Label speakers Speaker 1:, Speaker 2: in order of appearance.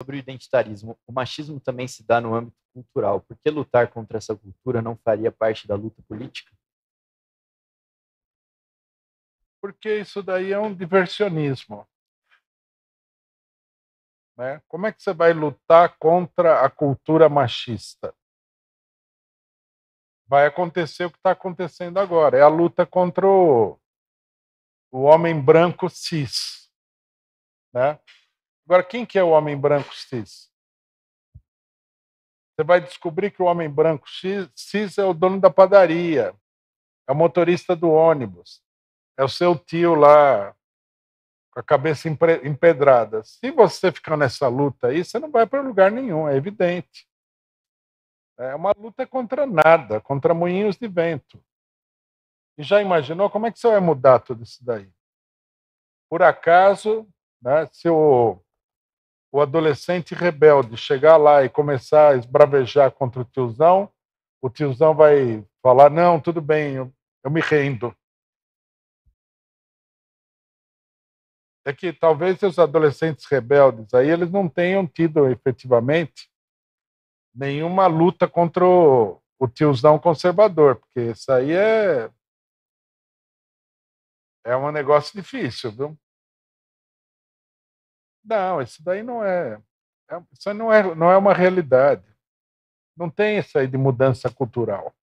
Speaker 1: sobre o identitarismo. O machismo também se dá no âmbito cultural. Por que lutar contra essa cultura não faria parte da luta política? Porque isso daí é um diversionismo. Né? Como é
Speaker 2: que você vai lutar contra a cultura machista? Vai acontecer o que está acontecendo agora. É a luta contra o, o homem branco cis. Né? Agora, quem que é o homem branco cis? Você vai descobrir que o homem branco cis é o dono da padaria, é o motorista do ônibus, é o seu tio lá com a cabeça empedrada. Se você ficar nessa luta aí, você não vai para lugar nenhum, é evidente. É uma luta contra nada, contra moinhos de vento. E já imaginou como é que você vai mudar tudo isso daí? Por acaso, né, se o o adolescente rebelde chegar lá e começar a esbravejar contra o tiozão, o tiozão vai falar: não, tudo bem, eu, eu me rendo. É que talvez os adolescentes rebeldes aí eles não tenham tido efetivamente nenhuma luta contra o, o tiozão
Speaker 1: conservador, porque isso aí é é um negócio difícil, viu? Não, isso daí não é, é isso não é, não é uma realidade. Não tem isso aí de mudança cultural.